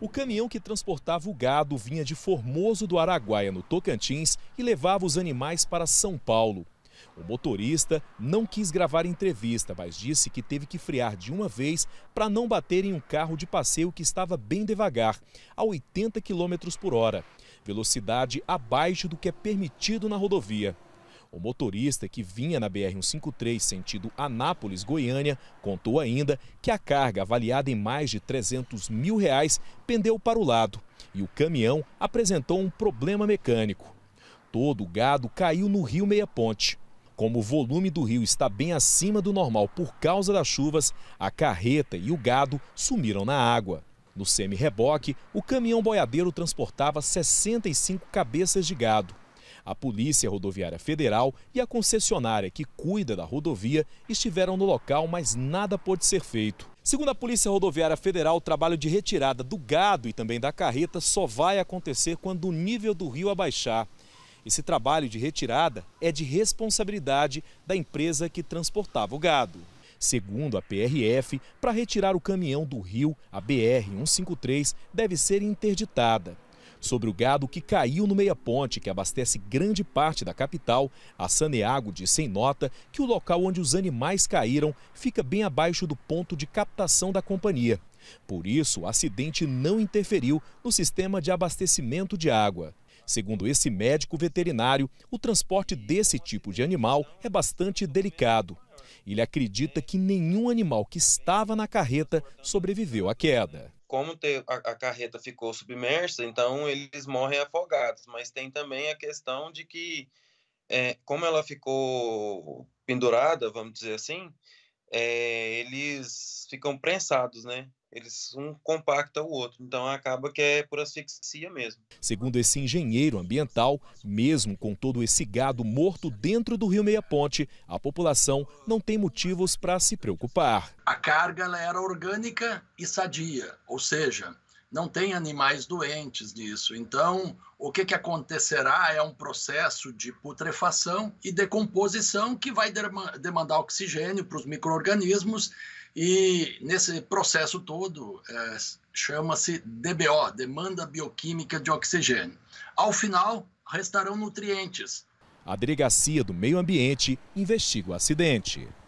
O caminhão que transportava o gado vinha de Formoso do Araguaia, no Tocantins, e levava os animais para São Paulo. O motorista não quis gravar entrevista, mas disse que teve que frear de uma vez para não bater em um carro de passeio que estava bem devagar, a 80 km por hora, velocidade abaixo do que é permitido na rodovia. O motorista que vinha na BR-153 sentido Anápolis-Goiânia contou ainda que a carga, avaliada em mais de 300 mil reais, pendeu para o lado e o caminhão apresentou um problema mecânico. Todo o gado caiu no rio Meia Ponte. Como o volume do rio está bem acima do normal por causa das chuvas, a carreta e o gado sumiram na água. No semi-reboque, o caminhão boiadeiro transportava 65 cabeças de gado. A Polícia Rodoviária Federal e a concessionária que cuida da rodovia estiveram no local, mas nada pôde ser feito. Segundo a Polícia Rodoviária Federal, o trabalho de retirada do gado e também da carreta só vai acontecer quando o nível do rio abaixar. Esse trabalho de retirada é de responsabilidade da empresa que transportava o gado. Segundo a PRF, para retirar o caminhão do rio, a BR-153 deve ser interditada sobre o gado que caiu no meia-ponte que abastece grande parte da capital, a Saneago disse em nota que o local onde os animais caíram fica bem abaixo do ponto de captação da companhia. Por isso, o acidente não interferiu no sistema de abastecimento de água. Segundo esse médico veterinário, o transporte desse tipo de animal é bastante delicado. Ele acredita que nenhum animal que estava na carreta sobreviveu à queda como ter, a, a, carreta ficou submersa, então eles morrem afogados. Mas tem também a questão de que, é, como ela ficou pendurada, vamos dizer assim, é, eles ficam prensados, né? eles um compacta o outro, então acaba que é por asfixia mesmo. Segundo esse engenheiro ambiental, mesmo com todo esse gado morto dentro do Rio Meia Ponte, a população não tem motivos para se preocupar. A carga era orgânica e sadia, ou seja, não tem animais doentes nisso. Então, o que, que acontecerá é um processo de putrefação e decomposição que vai demandar oxigênio para os micro-organismos e nesse processo todo é, chama-se DBO, demanda bioquímica de oxigênio. Ao final, restarão nutrientes. A Delegacia do Meio Ambiente investiga o acidente.